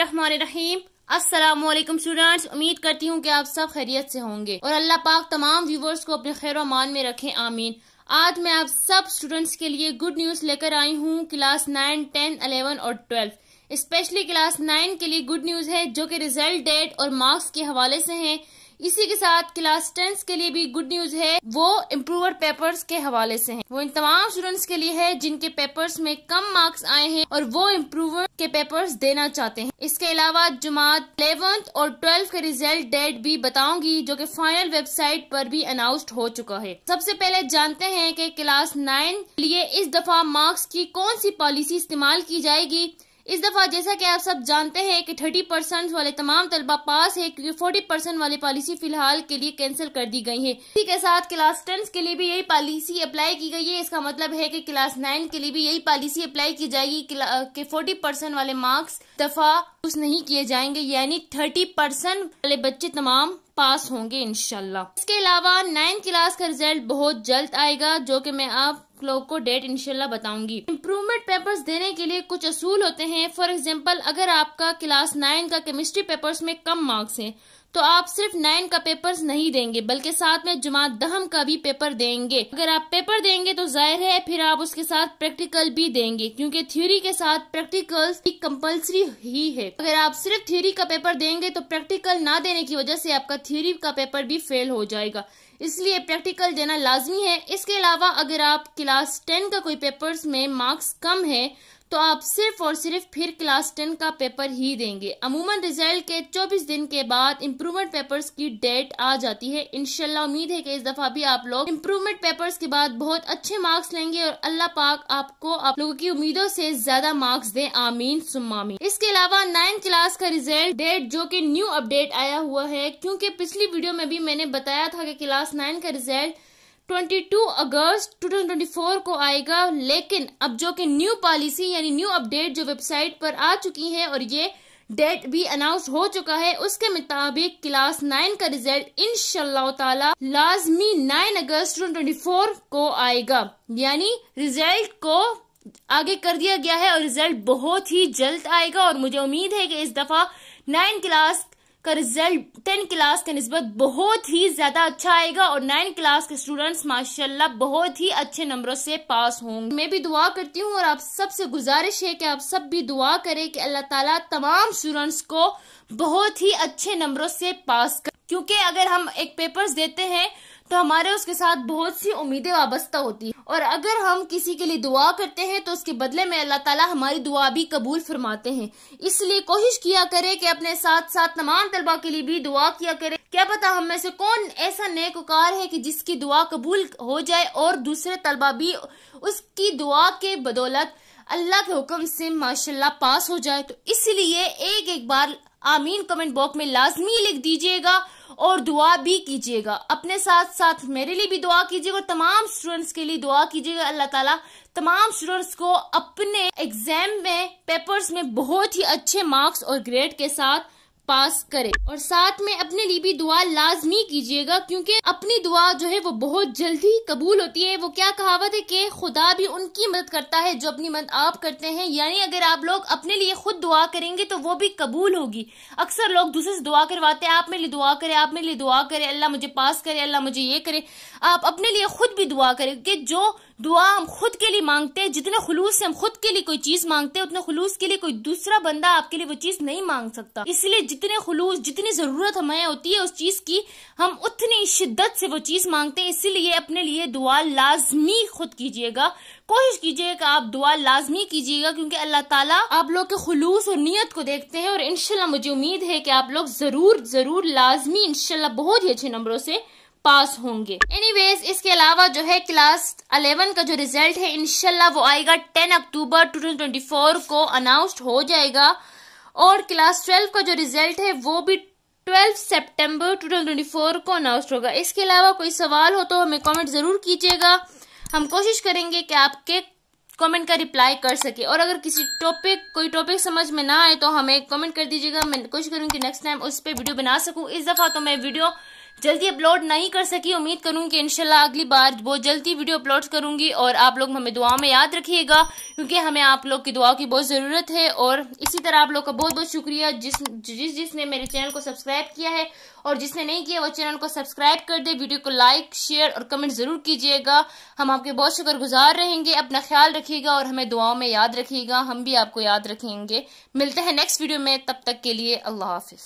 अस्सलाम वालेकुम स्टूडेंट्स उम्मीद करती हूँ कि आप सब खैरियत से होंगे और अल्लाह पाक तमाम व्यूवर्स को अपने खैर मान में रखें आमीन आज मैं आप सब स्टूडेंट्स के लिए गुड न्यूज़ लेकर आई हूँ क्लास नाइन टेन अलेवन और ट्वेल्व स्पेशली क्लास नाइन के लिए गुड न्यूज़ है जो की रिजल्ट डेट और मार्क्स के हवाले से है इसी के साथ क्लास टेंस के लिए भी गुड न्यूज है वो इम्प्रूवर पेपर्स के हवाले से है वो इन तमाम स्टूडेंट्स के लिए है जिनके पेपर्स में कम मार्क्स आए हैं और वो इम्प्रूवर के पेपर्स देना चाहते हैं इसके अलावा जुमात इलेवंथ और ट्वेल्थ के रिजल्ट डेट भी बताऊंगी जो कि फाइनल वेबसाइट पर भी अनाउंस्ड हो चुका है सबसे पहले जानते हैं कि क्लास नाइन लिए इस दफा मार्क्स की कौन सी पॉलिसी इस्तेमाल की जाएगी इस दफा जैसा कि आप सब जानते हैं कि थर्टी परसेंट वाले तमाम तलबा पास है क्योंकि फोर्टी परसेंट वाली पॉलिसी फिलहाल के लिए कैंसिल कर दी गई है इसी के साथ क्लास टेंथ के लिए भी यही पॉलिसी अप्लाई की गई है इसका मतलब है कि क्लास नाइन के लिए भी यही पॉलिसी अप्लाई की जाएगी कि फोर्टी परसेंट वाले मार्क्स दफा यूज नहीं किए जाएंगे यानी थर्टी परसेंट वाले बच्चे तमाम पास होंगे इनशाला इसके अलावा नाइन्थ क्लास का रिजल्ट बहुत जल्द आएगा जो कि मैं आप लोग को डेट इनशाला बताऊंगी इम्प्रूवमेंट पेपर्स देने के लिए कुछ असूल होते हैं फॉर एग्जाम्पल अगर आपका क्लास नाइन का केमिस्ट्री पेपर्स में कम मार्क्स है तो आप सिर्फ नाइन का पेपर नहीं देंगे बल्कि साथ में जुमा दहम का भी पेपर देंगे अगर आप पेपर देंगे तो जाहिर है फिर आप उसके साथ प्रैक्टिकल भी देंगे क्योंकि थ्योरी के साथ प्रैक्टिकल भी कंपलसरी ही है अगर आप सिर्फ थ्योरी का पेपर देंगे तो प्रैक्टिकल ना देने की वजह से आपका थ्योरी का पेपर भी फेल हो जाएगा इसलिए प्रैक्टिकल देना लाजमी है इसके अलावा अगर आप क्लास टेन का कोई पेपर्स में मार्क्स कम है तो आप सिर्फ और सिर्फ फिर क्लास टेन का पेपर ही देंगे अमूमन रिजल्ट के 24 दिन के बाद इम्प्रूवमेंट पेपर्स की डेट आ जाती है इनशाला उम्मीद है कि इस दफा भी आप लोग इम्प्रूवमेंट पेपर्स के बाद बहुत अच्छे मार्क्स लेंगे और अल्लाह पाक आपको आप लोगों की उम्मीदों से ज्यादा मार्क्स दें आमीन सुमामी इसके अलावा नाइन्थ क्लास का रिजल्ट डेट जो की न्यू अपडेट आया हुआ है क्यूँकी पिछली वीडियो में भी मैंने बताया था की क्लास नाइन का रिजल्ट 22 अगस्त 2024 को आएगा लेकिन अब जो कि न्यू पॉलिसी यानी न्यू अपडेट जो वेबसाइट पर आ चुकी है और ये डेट भी अनाउंस हो चुका है उसके मुताबिक क्लास नाइन का रिजल्ट इन ताला लाजमी नाइन अगस्त 2024 को आएगा यानी रिजल्ट को आगे कर दिया गया है और रिजल्ट बहुत ही जल्द आएगा और मुझे उम्मीद है कि इस दफा नाइन क्लास का रिजल्ट टेन क्लास के नस्बत बहुत ही ज्यादा अच्छा आएगा और नाइन क्लास के स्टूडेंट्स माशाल्लाह बहुत ही अच्छे नंबरों से पास होंगे मैं भी दुआ करती हूँ और आप सबसे गुजारिश है कि आप सब भी दुआ करें कि अल्लाह ताला तमाम स्टूडेंट्स को बहुत ही अच्छे नंबरों से पास कर क्योंकि अगर हम एक पेपर्स देते हैं तो हमारे उसके साथ बहुत सी उम्मीदें वाबस्ता होती है और अगर हम किसी के लिए दुआ करते हैं तो उसके बदले में अल्लाह ताला हमारी दुआ भी कबूल फरमाते हैं इसलिए कोशिश किया करें कि अपने साथ साथ तमाम तलबा के लिए भी दुआ किया करें क्या पता हम में से कौन ऐसा नेककार है कि जिसकी दुआ कबूल हो जाए और दूसरे तलबा भी उसकी दुआ के बदौलत अल्लाह के हुक्म से माशाल्लाह पास हो जाए तो इसलिए एक एक बार आमीन कमेंट बॉक्स में लाजमी लिख दीजिएगा और दुआ भी कीजिएगा अपने साथ साथ मेरे लिए भी दुआ कीजिएगा और तमाम स्टूडेंट्स के लिए दुआ कीजिएगा अल्लाह ताला तमाम स्टूडेंट्स को अपने एग्जाम में पेपर्स में बहुत ही अच्छे मार्क्स और ग्रेड के साथ पास करे और साथ में अपने लिए भी दुआ लाजमी कीजिएगा क्योंकि अपनी दुआ जो है वो बहुत जल्दी कबूल होती है वो क्या कहावत है कि खुदा भी उनकी मदद करता है जो अपनी मदद आप करते हैं यानी अगर आप लोग अपने लिए खुद दुआ करेंगे तो वो भी कबूल होगी अक्सर लोग दूसरे से दुआ करवाते हैं आप मेरे लिए दुआ करें आप मेरे लिए दुआ करें अल्लाह मुझे पास करे अल्लाह मुझे ये करे आप अपने लिए खुद भी दुआ करें कि जो दुआ हम खुद के लिए मांगते हैं जितने खुलूस से हम खुद के लिए कोई चीज मांगते हैं उतने खुलूस के लिए कोई दूसरा बंदा आपके लिए वो चीज नहीं मांग सकता इसलिए जितने खुलूस जितनी जरूरत हमें होती है उस चीज की हम उतनी शिद्दत से वो चीज मांगते हैं इसीलिए अपने लिए दुआ लाजमी खुद कीजिएगा कोशिश कीजिएगा कि आप दुआ लाजमी कीजिएगा क्योंकि अल्लाह ताला आप लोग के खुलूस और नीयत को देखते हैं और इनशाला मुझे उम्मीद है कि आप लोग जरूर जरूर लाजमी इनशाला बहुत ही अच्छे नंबरों से पास होंगे एनीवेज इसके अलावा जो है क्लास 11 का जो रिजल्ट है इनशाला वो आएगा 10 अक्टूबर 2024 को अनाउंस्ड हो जाएगा और क्लास 12 का जो रिजल्ट है वो भी 12 सितंबर 2024 को अनाउंस होगा इसके अलावा कोई सवाल हो तो हमें कमेंट ज़रूर कीजिएगा हम कोशिश करेंगे कि आपके कमेंट का रिप्लाई कर सके और अगर किसी टॉपिक कोई टॉपिक समझ में ना आए तो हमें कमेंट कर दीजिएगा मैं कोशिश करूँगी नेक्स्ट टाइम उस पर वीडियो बना सकूँ इस दफ़ा तो मैं वीडियो जल्दी अपलोड नहीं कर सकी उम्मीद करूंगी कि अगली बार बहुत जल्दी वीडियो अपलोड करूंगी और आप लोग हमें दुआ में याद रखिएगा क्योंकि हमें आप लोग की दुआओं की बहुत ज़रूरत है और इसी तरह आप लोग का बहुत बहुत शुक्रिया जिस जिस जिसने मेरे चैनल को सब्सक्राइब किया है और जिसने नहीं किया वो चैनल को सब्सक्राइब कर दे वीडियो को लाइक शेयर और कमेंट ज़रूर कीजिएगा हम आपके बहुत शुक्रगुजार रहेंगे अपना ख्याल रखिएगा और हमें दुआओं में याद रखिएगा हम भी आपको याद रखेंगे मिलते हैं नेक्स्ट वीडियो में तब तक के लिए अल्लाह हाफिज़